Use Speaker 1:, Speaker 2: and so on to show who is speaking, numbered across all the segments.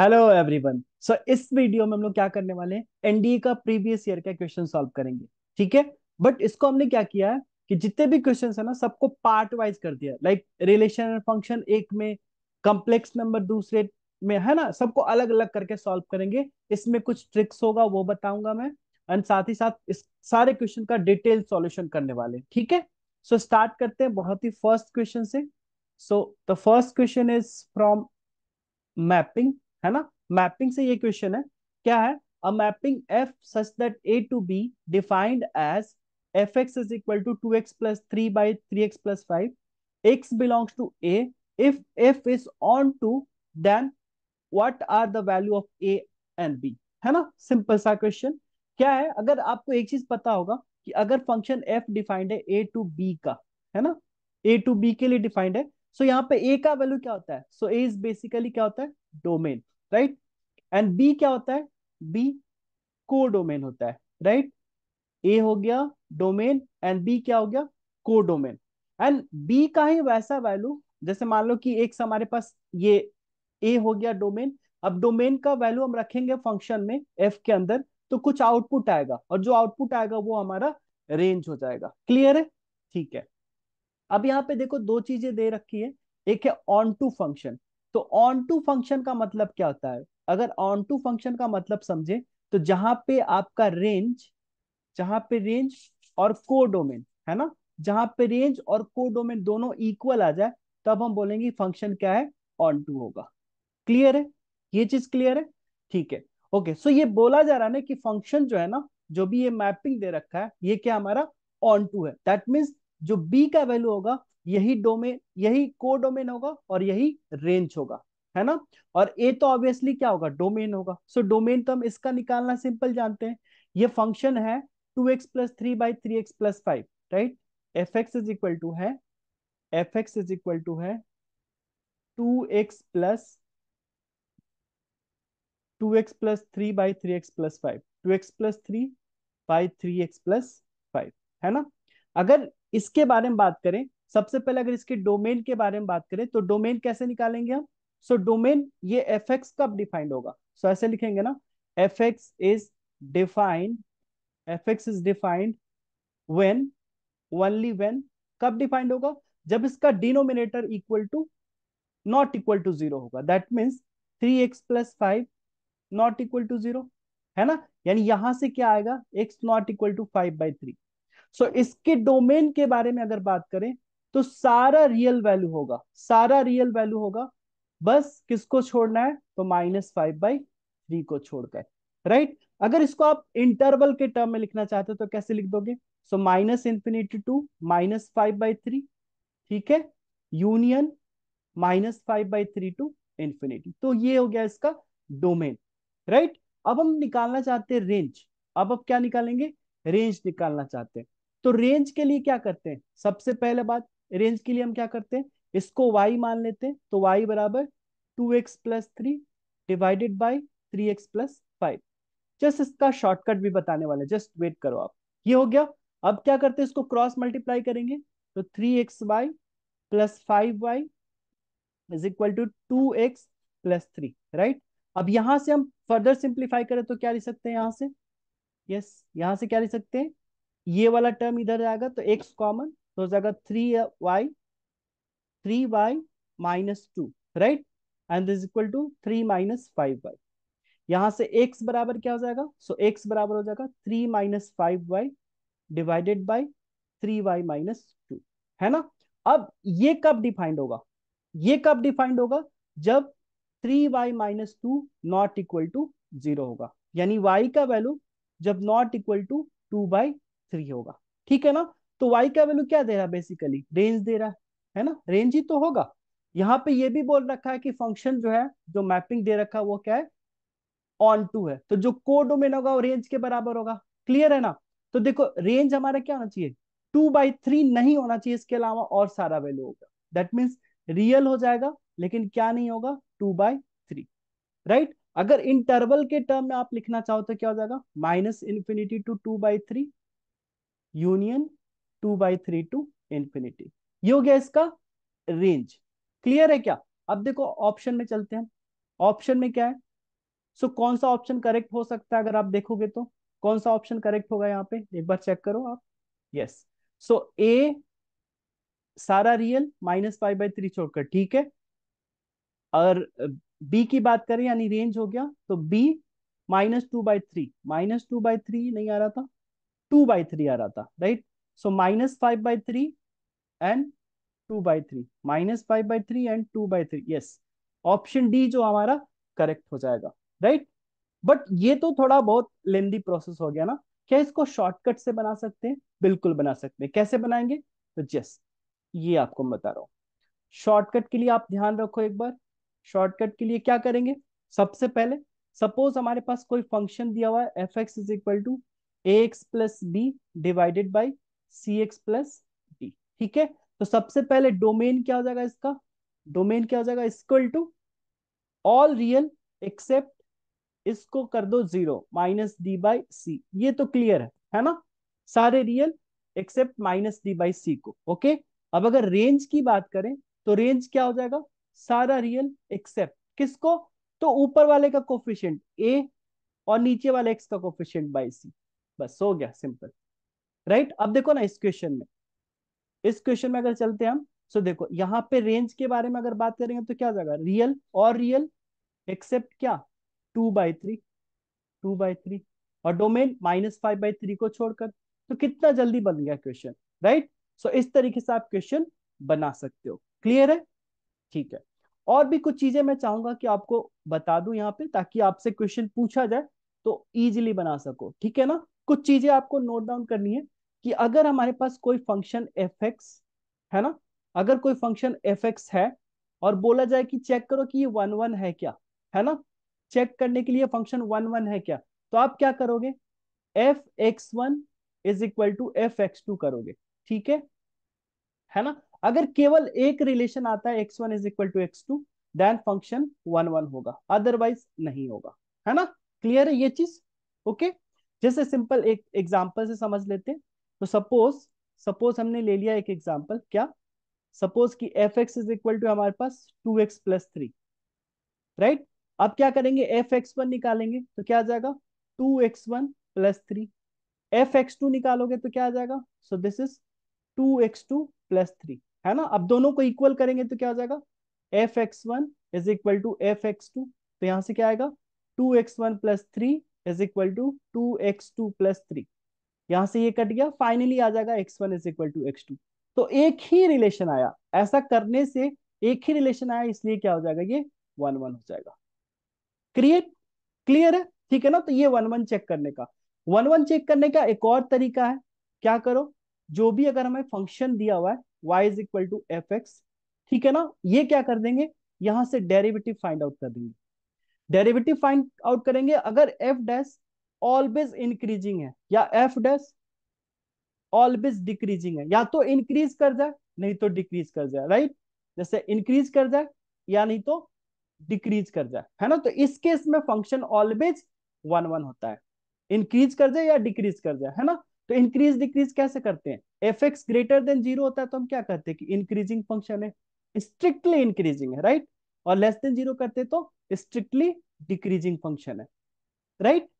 Speaker 1: Hello everyone so इस video में हम लोग क्या करने वाले हैं एनडीए का प्रीवियस ईयर का क्वेश्चन सॉल्व करेंगे ठीक है बट इसको हमने क्या किया है कि जितने भी क्वेश्चन है ना सबको पार्ट वाइज कर दिया लाइक रिलेशन एंड फंक्शन एक में कॉम्प्लेक्स नंबर दूसरे में है ना सबको अलग अलग करके सॉल्व करेंगे इसमें कुछ ट्रिक्स होगा वो बताऊंगा मैं एंड साथ ही साथ इस सारे क्वेश्चन का डिटेल सॉल्यूशन करने वाले ठीक है सो so, स्टार्ट करते हैं बहुत ही फर्स्ट क्वेश्चन से so the first question is from mapping है ना मैपिंग से ये क्वेश्चन है क्या है uh mapping F such that A to B defined as F x is equal to two x plus three by three X plus five X belongs to A if F is onto then what are the value of A and B है ना simple सा question क्या है अगर आपको एक चीज पता होगा कि अगर फंक्शन एफ डिफाइंड है ए टू बी का है ना ए टू बी के लिए डिफाइंड है सो so यहाँ पे ए का वैल्यू क्या होता है सो ए इज बेसिकली क्या होता है डोमेन राइट एंड बी क्या होता है बी को डोमेन होता है राइट ए हो गया डोमेन एंड बी क्या हो गया को डोमेन एंड बी का ही वैसा वैल्यू जैसे मान लो कि एक हमारे पास ये ए हो गया डोमेन अब डोमेन का वैल्यू हम रखेंगे फंक्शन में एफ के अंदर तो कुछ आउटपुट आएगा और जो आउटपुट आएगा वो हमारा रेंज हो जाएगा क्लियर है ठीक है अब यहाँ पे देखो दो चीजें दे रखी है एक है ऑन टू फंक्शन तो ऑन टू फंक्शन का मतलब क्या होता है अगर ऑन टू फंक्शन का मतलब समझे तो जहां पे आपका रेंज जहां पे रेंज और को डोमेन है ना जहां पे रेंज और को डोमेन दोनों इक्वल आ जाए तब हम बोलेंगे फंक्शन क्या है ऑन टू होगा क्लियर है ये चीज क्लियर है ठीक है ओके सो ये बोला जा रहा है ना कि फंक्शन जो है ना जो भी ये मैपिंग दे रखा है ये क्या हमारा ऑन टू है दैट मीन्स जो बी का वैल्यू होगा यही डोमेन यही को डोमेन होगा और यही रेंज होगा है ना और ए तो ऑब्वियसली क्या होगा डोमेन होगा सो so, डोमेन तो हम इसका निकालना सिंपल जानते हैं ये फंक्शन है two x plus three by three X plus five right F x is equal to है F x is equal to है two x plus two x plus three by three X plus five two x plus three by three X plus five है ना अगर इसके बारे में बात करें सबसे पहले अगर इसके डोमेन के बारे में बात करें तो डोमेन कैसे निकालेंगे हम सो डोमेन ये एफ एक्स कब डिफाइंड होगा सो so, ऐसे लिखेंगे ना F x is defined F x is defined when only when कब डिफाइंड होगा जब इसका denominator equal to not equal to zero होगा that means three X plus five not equal to zero है ना यानी यहां से क्या आएगा X not equal to five by three so इसके डोमेन के बारे में अगर बात करें तो सारा रियल वैल्यू होगा सारा रियल वैल्यू होगा बस किसको छोड़ना है तो माइनस फाइव बाई थ्री को छोड़कर राइट अगर इसको आप इंटरवल के टर्म में लिखना चाहते हो तो कैसे लिख दोगे so minus infinity to minus five by three ठीक है union minus five by three to infinity तो ये हो गया इसका डोमेन राइट अब हम निकालना चाहते हैं रेंज अब अब क्या निकालेंगे रेंज निकालना चाहते हैं तो रेंज के लिए क्या करते हैं सबसे पहले बात रेंज के लिए हम क्या करते हैं इसको y मान लेते हैं तो y बराबर two x plus three divided by three X plus five just इसका शॉर्टकट भी बताने वाले जस्ट वेट करो आप ये हो गया अब क्या करते हैं इसको क्रॉस मल्टीप्लाई करेंगे तो three X Y plus five Y is equal to two x plus three right अब यहां से हम फर्दर सिंप्लीफाई करें तो क्या लिख सकते हैं यहां से यस yes, यहां से क्या लिख सकते हैं ये वाला टर्म इधर आएगा तो एक्स कॉमन तो हो जाएगा three Y three Y minus two right and is equal to three minus five Y यहां से x बराबर क्या हो जाएगा सो so, x बराबर हो जाएगा three minus five Y divided by three Y minus two है ना अब ये कब डिफाइंड होगा ये कब डिफाइंड होगा जब three Y minus two not equal to zero होगा यानी y का वैल्यू जब not equal to two by three होगा ठीक है ना तो वाई का वैल्यू क्या दे रहा है बेसिकली रेंज दे रहा है ना रेंज ही तो होगा यहाँ पे ये भी बोल रखा है कि फंक्शन जो है जो मैपिंग दे रखा है वो क्या है ऑन टू है तो जो को डोमेन होगा वो रेंज के बराबर होगा क्लियर है ना तो देखो रेंज हमारा क्या होना चाहिए टू बाई थ्री नहीं होना चाहिए इसके अलावा और सारा वैल्यू होगा दैट मीन्स रियल हो जाएगा लेकिन क्या नहीं होगा टू बाई थ्री राइट अगर इंटरवल के टर्म में आप लिखना चाहो तो क्या हो जाएगा minus infinity to two by three union two by three to infinity ये हो गया इसका रेंज क्लियर है क्या अब देखो ऑप्शन में चलते हैं ऑप्शन में क्या है सो so, कौन सा ऑप्शन करेक्ट हो सकता है अगर आप देखोगे तो कौन सा ऑप्शन करेक्ट होगा यहाँ पे एक बार चेक करो आप यस सो ए सारा real minus five by three छोड़कर ठीक है और बी की बात करें यानी रेंज हो गया तो B minus two by three minus two by three नहीं आ रहा था टू बाई थ्री आ रहा था right So minus 5 by 3 and 2 by 3. Minus 5 by 3 and 2 by 3. Yes. Option D जो हमारा करेक्ट हो जाएगा राइट बट ये तो थोड़ा बहुत लेंदी प्रोसेस हो गया ना क्या इसको शॉर्टकट से बना सकते हैं बिल्कुल बना सकते हैं कैसे बनाएंगे तो जस्ट ये आपको मैं बता रहा हूँ शॉर्टकट के लिए आप ध्यान रखो एक बार शॉर्टकट के लिए क्या करेंगे सबसे पहले सपोज हमारे पास कोई फंक्शन दिया हुआ है F x is equal to a x plus b divided by c x plus d ठीक है तो सबसे पहले डोमेन क्या हो जाएगा इसका डोमेन क्या हो जाएगा equal to all real except इसको कर दो zero minus d by c ये तो क्लियर है है ना सारे real except minus d by c को ओके अब अगर रेंज की बात करें तो रेंज क्या हो जाएगा सारा रियल एक्सेप्ट किसको तो ऊपर वाले का कोफिशियंट ए और नीचे वाले एक्स का कोफिशियंट बाई सी बस हो गया सिंपल राइट अब देखो ना इस क्वेश्चन में इस क्वेश्चन में अगर चलते हैं हम सो देखो यहाँ पे रेंज के बारे में अगर बात करेंगे तो क्या जाएगा रियल और रियल एक्सेप्ट क्या two by three two by three और domain minus five by three को छोड़कर तो कितना जल्दी बन गया क्वेश्चन राइट सो इस तरीके से आप क्वेश्चन बना सकते हो क्लियर है ठीक है और भी कुछ चीजें मैं चाहूंगा कि आपको बता दू यहाँ पे ताकि आपसे क्वेश्चन पूछा जाए तो इजिली बना सको ठीक है ना कुछ चीजें आपको नोट डाउन करनी है कि अगर हमारे पास कोई फंक्शन एफ एक्स है ना अगर कोई फंक्शन एफ एक्स है और बोला जाए कि चेक करो कि ये वन वन है क्या है ना चेक करने के लिए फंक्शन वन वन है क्या तो आप क्या करोगे f x one is equal to f x two करोगे ठीक है है ना अगर केवल एक रिलेशन आता है x one is equal to x two then function one one होगा अदरवाइज नहीं होगा है ना क्लियर है ये चीज ओके जैसे सिंपल एक एग्जाम्पल से समझ लेते हैं तो सपोज सपोज हमने ले लिया एक एग्जाम्पल क्या सपोज की f x is equal to हमारे पास two x plus three right अब क्या करेंगे एफ एक्स वन निकालेंगे तो क्या आ जाएगा two x one plus three f x two निकालोगे तो क्या आ जाएगा so this is two x two plus three है ना अब दोनों को इक्वल करेंगे तो क्या हो जाएगा f x one is equal to f x two तो यहां से क्या आएगा two x one plus three is equal to two x two plus three यहां से ये कट गया फाइनली आ जाएगा x one is equal to x two तो एक ही रिलेशन आया ऐसा करने से एक ही रिलेशन आया इसलिए क्या हो जाएगा ये वन वन हो जाएगा क्रिएट क्लियर है ठीक है ना तो ये वन वन चेक करने का वन वन चेक करने का एक और तरीका है क्या करो जो भी अगर हमें फंक्शन दिया हुआ है y is equal to f x ठीक है ना ये क्या कर देंगे यहां से डेरिवेटिव फाइंड आउट कर देंगे डेरिवेटिव फाइंड आउट करेंगे अगर एफ डैश ऑलवेज इंक्रीजिंग है या एफ डैश ऑलवेज डिक्रीजिंग है या तो इंक्रीज कर जाए नहीं तो डिक्रीज कर जाए राइट जैसे इंक्रीज कर जाए या नहीं तो डिक्रीज कर जाए है ना तो इस केस में फंक्शन ऑलवेज वन वन होता है इंक्रीज कर जाए या डिक्रीज कर जाए है ना तो इंक्रीज डिक्रीज कैसे करते हैं f x greater than zero होता है तो हम क्या करते हैं कि इंक्रीजिंग फंक्शन है स्ट्रिक्टली इंक्रीजिंग है राइट और लेस देन जीरो करते तो स्ट्रिक्टली डिक्रीजिंग फंक्शन है राइट right?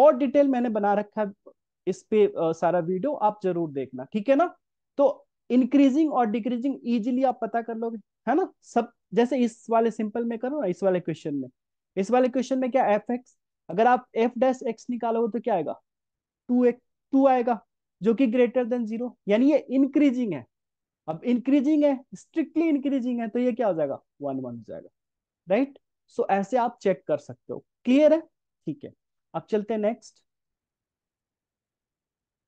Speaker 1: और डिटेल मैंने बना रखा है इस पे सारा वीडियो आप जरूर देखना ठीक है ना तो इंक्रीजिंग और डिक्रीजिंग इजिली आप पता कर लोगे है ना सब जैसे इस वाले सिंपल में करो ना इस वाले क्वेश्चन में इस वाले क्वेश्चन में क्या एफ एक्स अगर आप एफ डैश एक्स निकालोगे तो क्या आएगा टू एक्स टू आएगा जो कि ग्रेटर देन जीरो यानी ये इंक्रीजिंग है अब इंक्रीजिंग है स्ट्रिक्टली इंक्रीजिंग है तो ये क्या हो जाएगा वन वन हो जाएगा राइट सो so, ऐसे आप चेक कर सकते हो क्लियर है ठीक है अब चलते हैं नेक्स्ट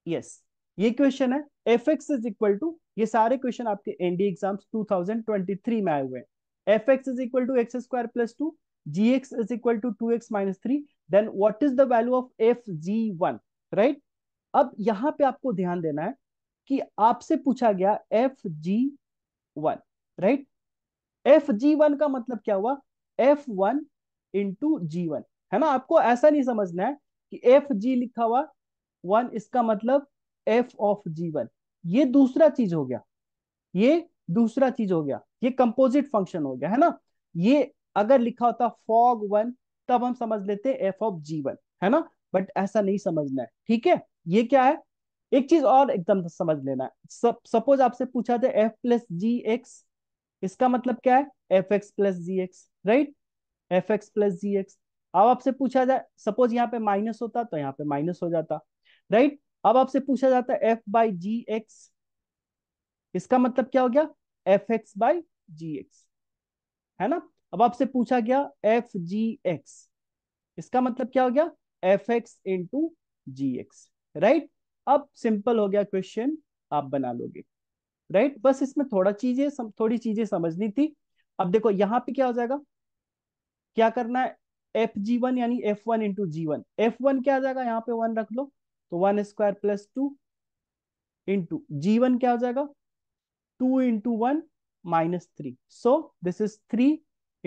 Speaker 1: यस ये क्वेश्चन है F x is equal to ये सारे क्वेश्चन आपके एनडी एग्जाम्स 2023 में आए हुए हैं f x is equal to x square plus two g x is equal to two x minus three then what is the value of f g one right अब यहां पे आपको ध्यान देना है कि आपसे पूछा गया f g one right f g one का मतलब क्या हुआ f one into g one है ना आपको ऐसा नहीं समझना है कि एफ जी लिखा हुआ वन इसका मतलब एफ ऑफ जी वन ये दूसरा चीज हो गया ये दूसरा चीज हो गया ये कंपोजिट फंक्शन हो गया है ना ये अगर लिखा होता फॉग वन तब हम समझ लेते एफ ऑफ जी वन है ना बट ऐसा नहीं समझना है ठीक है ये क्या है एक चीज और एकदम समझ लेना है सपोज आपसे पूछा था एफ प्लस जी एक्स इसका मतलब क्या है F x plus g x right F x plus g x अब आपसे पूछा जाए सपोज यहाँ पे माइनस होता तो यहाँ पे माइनस हो जाता राइट अब आपसे पूछा जाता है एफ बाई जी एक्स इसका मतलब क्या हो गया f x by g x है ना अब आपसे पूछा गया एफ जी एक्स इसका मतलब क्या हो गया f x into g x right अब सिंपल हो गया क्वेश्चन आप बना लोगे राइट बस इसमें थोड़ा चीजें थोड़ी चीजें समझनी थी अब देखो यहां पे क्या हो जाएगा क्या करना है एफ जी वन यानी f one into g one f one क्या आ जाएगा यहाँ पे वन रख लो तो one square plus two into g one क्या हो जाएगा two into one minus three so this is three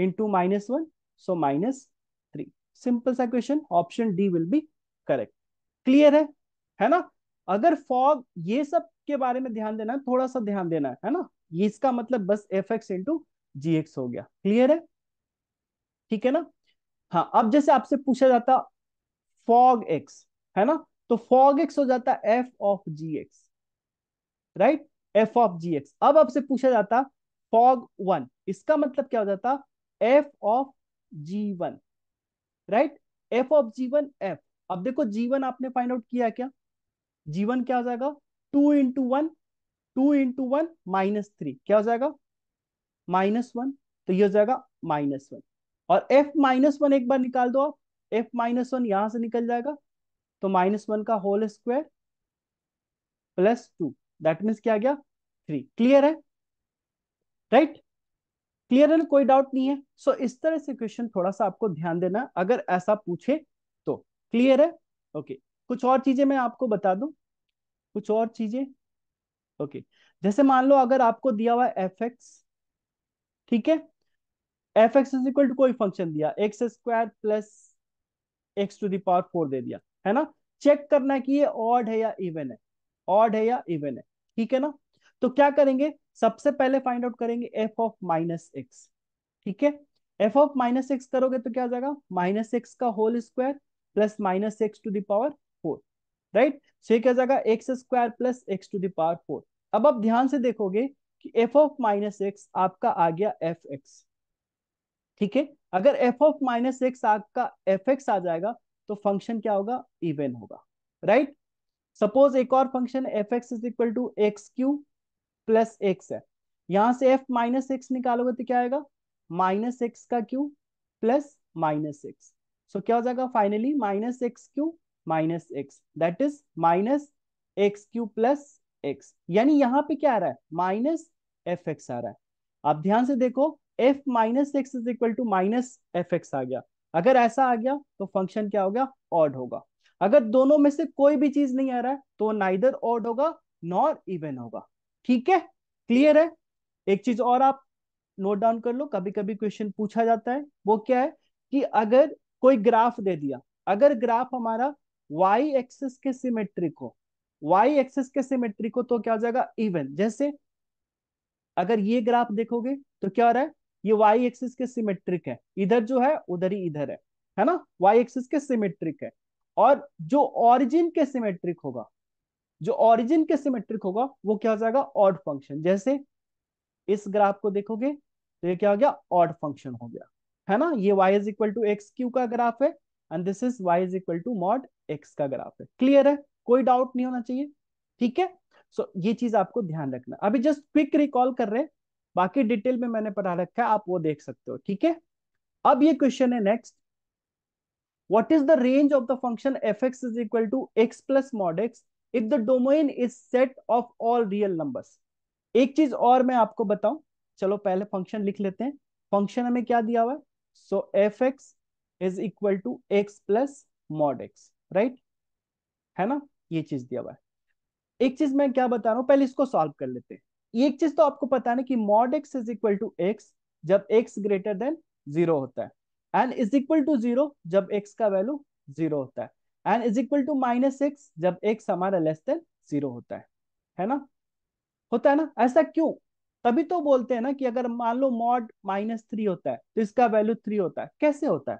Speaker 1: into minus one so minus three simple सा question option D will be correct clear है है ना अगर फॉग ये सब के बारे में ध्यान देना है थोड़ा सा ध्यान देना है है ना इसका मतलब बस f x into g x हो गया क्लियर है ठीक है ना हाँ अब जैसे आपसे पूछा जाता फॉग एक्स है ना तो फॉग एक्स हो जाता f of g x right f of g x अब आपसे पूछा जाता फॉग वन इसका मतलब क्या हो जाता f of g one right f of g one f अब देखो जीवन आपने फाइंड आउट किया क्या जीवन क्या हो जाएगा two into one two into one minus three क्या हो जाएगा माइनस वन तो ये हो जाएगा माइनस वन और एफ माइनस वन एक बार निकाल दो आप एफ माइनस वन यहां से निकल जाएगा तो माइनस वन का whole square plus two that means क्या गया थ्री क्लियर है राइट right? क्लियर है कोई डाउट नहीं है सो so, इस तरह से क्वेश्चन थोड़ा सा आपको ध्यान देना अगर ऐसा पूछे तो क्लियर है ओके okay. कुछ और चीजें मैं आपको बता दूं कुछ और चीजें ओके okay. जैसे मान लो अगर आपको दिया हुआ एफ एक्स ठीक है F x is equal to कोई फंक्शन दिया x square plus x to the power four दे दिया है ना चेक करना है कि ये ऑड है या इवन है ऑड है या इवन है ठीक है ना तो क्या करेंगे सबसे पहले फाइंड आउट करेंगे एफ ऑफ माइनस एक्स ठीक है एफ ऑफ माइनस एक्स करोगे तो क्या आ जाएगा माइनस एक्स का whole square plus minus x to the power four right so ये क्या जाएगा x square plus x to the power four अब आप ध्यान से देखोगे कि एफ ऑफ माइनस एक्स आपका आ गया एफ एक्स ठीक है अगर एफ ऑफ माइनस एक्स का एफ एक्स आ जाएगा तो फंक्शन क्या होगा इवन होगा राइट सपोज एक और function f x is equal to x cube plus x है यहां से एफ माइनस एक्स निकालोगे तो क्या आएगा माइनस एक्स का cube plus minus x so क्या हो जाएगा finally minus x cube minus x that is minus x cube plus x यानी यहां पे क्या आ रहा है माइनस एफ एक्स आ रहा है आप ध्यान से देखो f minus x is equal to minus f x आ गया अगर ऐसा आ गया तो फंक्शन क्या होगा ऑड होगा अगर दोनों में से कोई भी चीज नहीं आ रहा है तो नाइदर ऑड होगा नॉर इवन होगा ठीक है क्लियर है एक चीज और आप नोट डाउन कर लो कभी कभी क्वेश्चन पूछा जाता है वो क्या है कि अगर कोई ग्राफ दे दिया अगर ग्राफ हमारा वाई एक्सेस के सिमेट्रिक हो वाई एक्सेस के सिमेट्रिक हो तो क्या हो जाएगा इवन जैसे अगर ये ग्राफ देखोगे तो क्या हो रहा है ये y एक्सिस के सिमेट्रिक है इधर जो है उधर ही इधर है है ना y एक्सिस के सिमेट्रिक है और जो ऑरिजिन के सिमेट्रिक होगा जो ऑरिजिन के सिमेट्रिक होगा वो क्या हो जाएगा ऑड फंक्शन जैसे इस ग्राफ को देखोगे तो ये क्या हो गया ऑड फंक्शन हो गया है ना ये y is equal to x cube का ग्राफ है and this is y is equal to mod x का ग्राफ है क्लियर है कोई डाउट नहीं होना चाहिए ठीक है सो so, ये चीज आपको ध्यान रखना अभी जस्ट क्विक रिकॉल कर रहे हैं बाकी डिटेल में मैंने पढ़ा रखा है आप वो देख सकते हो ठीक है अब ये क्वेश्चन है next what is the range of the function f x is equal to x plus mod x if the domain is set of all real numbers एक चीज और मैं आपको बताऊं चलो पहले फंक्शन लिख लेते हैं फंक्शन हमें क्या दिया हुआ है so f x is equal to x plus mod x right है ना ये चीज दिया हुआ है एक चीज मैं क्या बता रहा हूं पहले इसको सॉल्व कर लेते हैं एक चीज तो आपको पता है ना कि mod x is equal to x जब एक्स ग्रेटर देन जीरो होता है and is equal to zero जब एक्स का वैल्यू जीरो होता है and is equal to minus x जब एक्स हमारा लेस देन जीरो होता है है ना होता है ना ऐसा क्यों तभी तो बोलते हैं ना कि अगर मान लो मॉड माइनस थ्री होता है तो इसका वैल्यू थ्री होता है कैसे होता है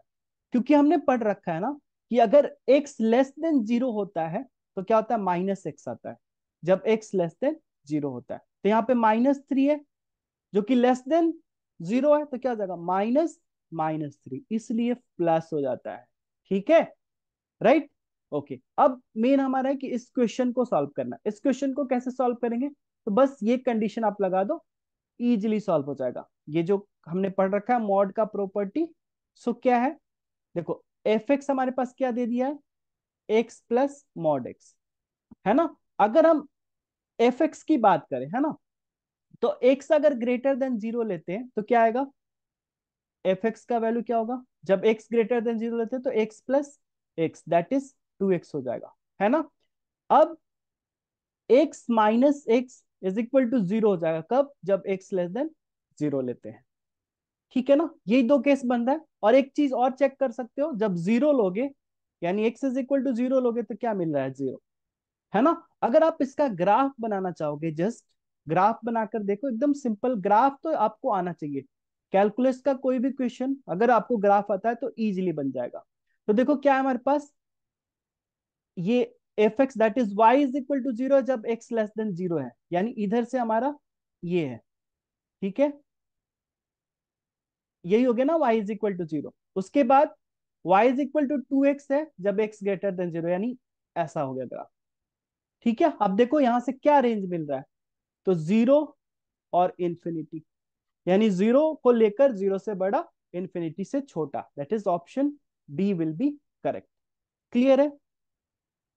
Speaker 1: क्योंकि हमने पढ़ रखा है ना कि अगर एक्स लेस देन जीरो होता है तो क्या होता है माइनस एक्स आता है जब एक्स लेस देन जीरो होता है तो यहाँ पे माइनस थ्री है जो कि लेस देन जीरो है तो क्या हो जाएगा माइनस माइनस थ्री इसलिए प्लस हो जाता है ठीक है राइट ओके अब मेन हमारा है कि इस क्वेश्चन को सॉल्व करना इस क्वेश्चन को कैसे सॉल्व करेंगे तो बस ये कंडीशन आप लगा दो इजिली सॉल्व हो जाएगा ये जो हमने पढ़ रखा है मॉड का प्रॉपर्टी सो क्या है देखो एफ एक्स हमारे पास क्या दे दिया है एक्स प्लस मॉड एक्स है ना अगर हम एफ एक्स की बात करें है ना तो एक्स अगर ग्रेटर देन जीरो लेते हैं तो क्या आएगा एफ एक्स का वैल्यू क्या होगा जब एक्स ग्रेटर देन जीरो लेते हैं तो x plus x that is two x हो जाएगा है ना अब x minus x is equal to zero हो जाएगा कब जब एक्स लेस देन जीरो लेते हैं ठीक है ना यही दो केस बन रहा है और एक चीज और चेक कर सकते हो जब जीरो लोगे यानी x is equal to zero लोगे तो क्या मिल रहा है जीरो है ना अगर आप इसका ग्राफ बनाना चाहोगे जस्ट ग्राफ बनाकर देखो एकदम सिंपल ग्राफ तो आपको आना चाहिए कैलकुलस का कोई भी क्वेश्चन अगर आपको ग्राफ आता है तो इजीली बन जाएगा तो देखो क्या है हमारे पास ये F x that is y is equal to zero जब एक्स लेस देन जीरो है यानी इधर से हमारा ये है ठीक है यही हो गया ना y is equal to zero उसके बाद y is equal to two x है जब x ग्रेटर देन जीरो यानी ऐसा हो गया ग्राफ ठीक है अब देखो यहां से क्या रेंज मिल रहा है तो जीरो और इन्फिनिटी यानी जीरो को लेकर जीरो से बड़ा इन्फिनिटी से छोटा that is option D will be correct clear है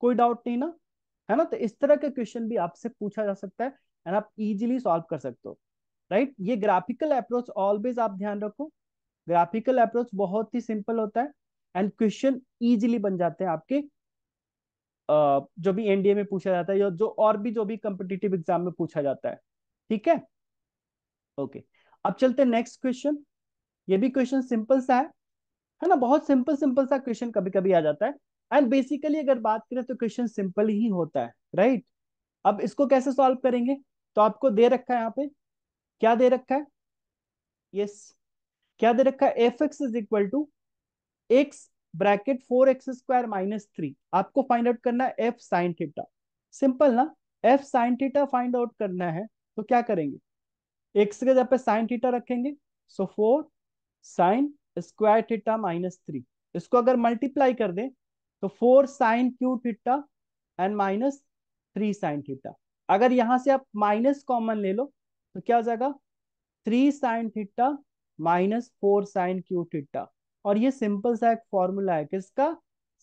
Speaker 1: कोई डाउट नहीं ना है ना तो इस तरह के क्वेश्चन भी आपसे पूछा जा सकता है एंड आप इजीली सॉल्व कर सकते हो राइट ये ग्राफिकल अप्रोच ऑलवेज आप ध्यान रखो ग्राफिकल अप्रोच बहुत ही सिंपल होता है एंड क्वेश्चन इजीली बन जाते हैं आपके जो भी एनडीए में पूछा जाता है या जो और भी जो भी कॉम्पिटिटिव एग्जाम में पूछा जाता है ठीक है ओके अब चलते हैं नेक्स्ट क्वेश्चन ये भी क्वेश्चन सिंपल सा है है ना बहुत सिंपल सिंपल सा क्वेश्चन कभी कभी आ जाता है एंड बेसिकली अगर बात करें तो क्वेश्चन सिंपल ही होता है राइट right? अब इसको कैसे सॉल्व करेंगे तो आपको दे रखा है यहाँ पे क्या दे रखा है यस yes. क्या दे रखा है F x is equal to x bracket four x square minus three आपको फाइंड आउट करना है एफ साइन थीटा सिंपल ना f sine theta find out करना है तो क्या करेंगे एक्स के जब पे साइन थीटा रखेंगे so four sine square theta minus three इसको अगर मल्टीप्लाई कर दें तो four sine cube theta and minus three sine theta अगर यहां से आप माइनस कॉमन ले लो तो क्या हो जाएगा three sine theta minus four sine cube theta और ये सिंपल सा एक फॉर्मूला है किसका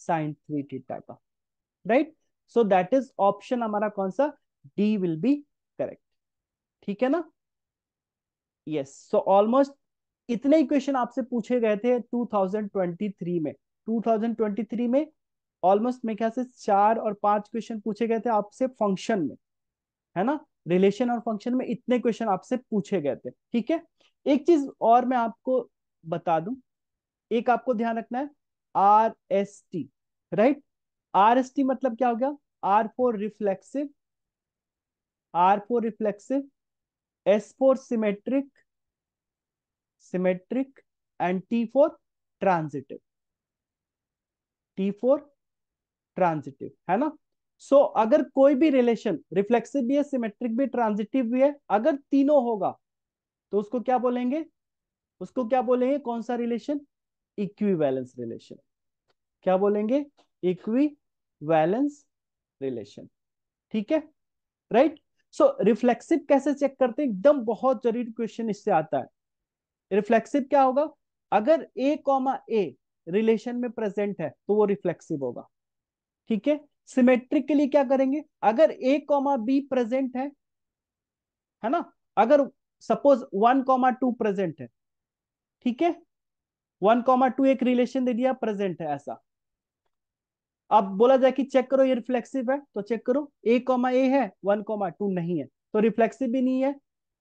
Speaker 1: साइन थ्री टीटा का right so that is option हमारा कौन सा डी विल बी करेक्ट ठीक है ना यस सो ऑलमोस्ट इतने ही क्वेश्चन आपसे पूछे गए थे 2023 में 2023 में ऑलमोस्ट मेरे ख्याल से चार और पांच क्वेश्चन पूछे गए थे आपसे फंक्शन में है ना रिलेशन और फंक्शन में इतने क्वेश्चन आपसे पूछे गए थे ठीक है एक चीज और मैं आपको बता दूं एक आपको ध्यान रखना है R S T right R S T मतलब क्या हो गया R for reflexive R for reflexive S for symmetric symmetric and T for transitive T for transitive है ना सो so, अगर कोई भी रिलेशन रिफ्लेक्सिव भी है सिमेट्रिक भी ट्रांजिटिव भी है अगर तीनों होगा तो उसको क्या बोलेंगे उसको क्या बोलेंगे कौन सा रिलेशन इक्विवेलेंस रिलेशन क्या बोलेंगे इक्विवेलेंस रिलेशन ठीक है राइट सो रिफ्लेक्सिव कैसे चेक करते हैं एकदम बहुत जरूरी क्वेश्चन इससे आता है रिफ्लेक्सिव क्या होगा अगर ए कॉमा ए रिलेशन में प्रेजेंट है तो वो रिफ्लेक्सिव होगा ठीक है सिमेट्रिक के लिए क्या करेंगे अगर ए कॉमा बी प्रेजेंट है है ना अगर suppose one comma two present है ठीक है वन कॉमा टू एक रिलेशन दे दिया प्रेजेंट है ऐसा अब बोला जाए कि चेक करो ये रिफ्लेक्सिव है तो चेक करो ए कॉमा ए है वन कॉमा टू नहीं है तो रिफ्लेक्सिव भी नहीं है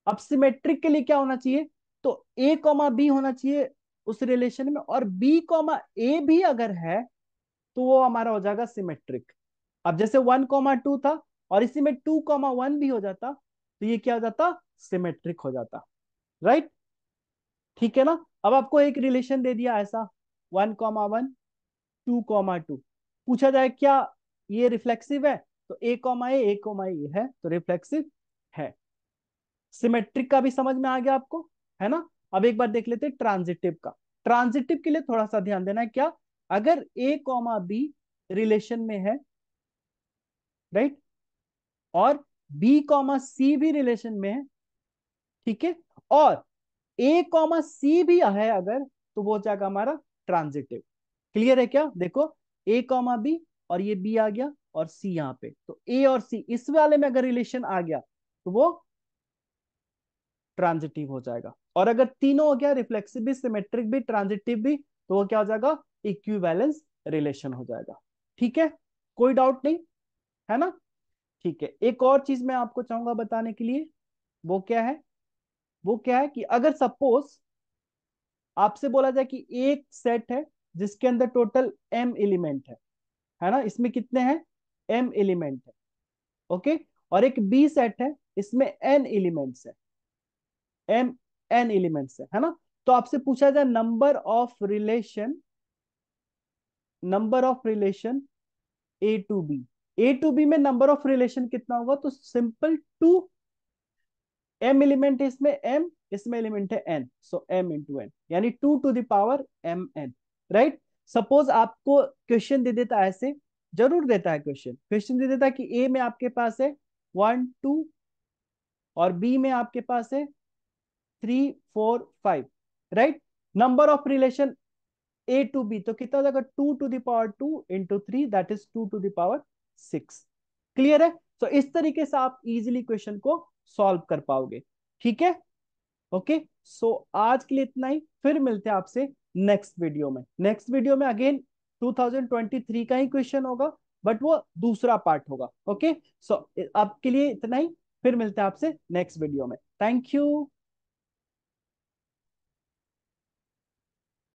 Speaker 1: अब सिमेट्रिक के लिए क्या होना चाहिए तो ए कॉमा बी होना चाहिए उस रिलेशन में और बी कॉमा ए भी अगर है तो वो हमारा हो जाएगा सिमेट्रिक अब जैसे वन कॉमा टू था और इसी में टू कॉमा वन भी हो जाता तो ये क्या हो जाता सिमेट्रिक हो जाता राइट ठीक है ना अब आपको एक रिलेशन दे दिया ऐसा one comma one two comma two पूछा जाए क्या ये रिफ्लेक्सिव है तो ए कॉमा ए कॉमा ए है तो रिफ्लेक्सिव है सिमेट्रिक का भी समझ में आ गया आपको है ना अब एक बार देख लेते हैं ट्रांजिटिव का ट्रांजिटिव के लिए थोड़ा सा ध्यान देना है क्या अगर ए कॉमा बी रिलेशन में है राइट और बी कॉमा सी भी रिलेशन में है ठीक है और ए कॉमा सी भी है अगर तो वो हो जाएगा हमारा ट्रांजिटिव क्लियर है क्या देखो ए कॉमा बी और ये बी आ गया और सी यहां पे तो ए और सी इस वाले में अगर रिलेशन आ गया तो वो ट्रांजिटिव हो जाएगा और अगर तीनों हो गया रिफ्लेक्सिव भी सिमेट्रिक भी ट्रांजिटिव भी तो वो क्या हो जाएगा इक्विवेलेंस रिलेशन हो जाएगा ठीक है कोई डाउट नहीं है ना ठीक है एक और चीज मैं आपको चाहूंगा बताने के लिए वो क्या है वो क्या है कि अगर सपोज आपसे बोला जाए कि एक सेट है जिसके अंदर टोटल एम एलिमेंट है है ना इसमें कितने हैं एम एलिमेंट है ओके और एक बी सेट है इसमें एन एलिमेंट्स है एम एन एलिमेंट्स है है ना तो आपसे पूछा जाए number of relation number of relation A to B A to B में नंबर ऑफ रिलेशन कितना होगा तो सिंपल टू एम एलिमेंट है इसमें एम इसमें एलिमेंट है N so M into N यानी two to the power M N right suppose आपको क्वेश्चन दे देता है ऐसे जरूर देता है क्वेश्चन क्वेश्चन दे देता है कि ए में आपके पास है वन टू और बी में आपके पास है three four five right number of relation A to B तो कितना हो जाएगा two to the power two into three that is two to the power six clear है तो so, इस तरीके से आप इजिली क्वेश्चन को सॉल्व कर पाओगे ठीक है ओके सो आज के लिए इतना ही फिर मिलते हैं आपसे नेक्स्ट वीडियो में नेक्स्ट वीडियो में अगेन 2023 का ही क्वेश्चन होगा बट वो दूसरा पार्ट होगा ओके सो आपके लिए इतना ही फिर मिलते हैं आपसे नेक्स्ट वीडियो में थैंक यू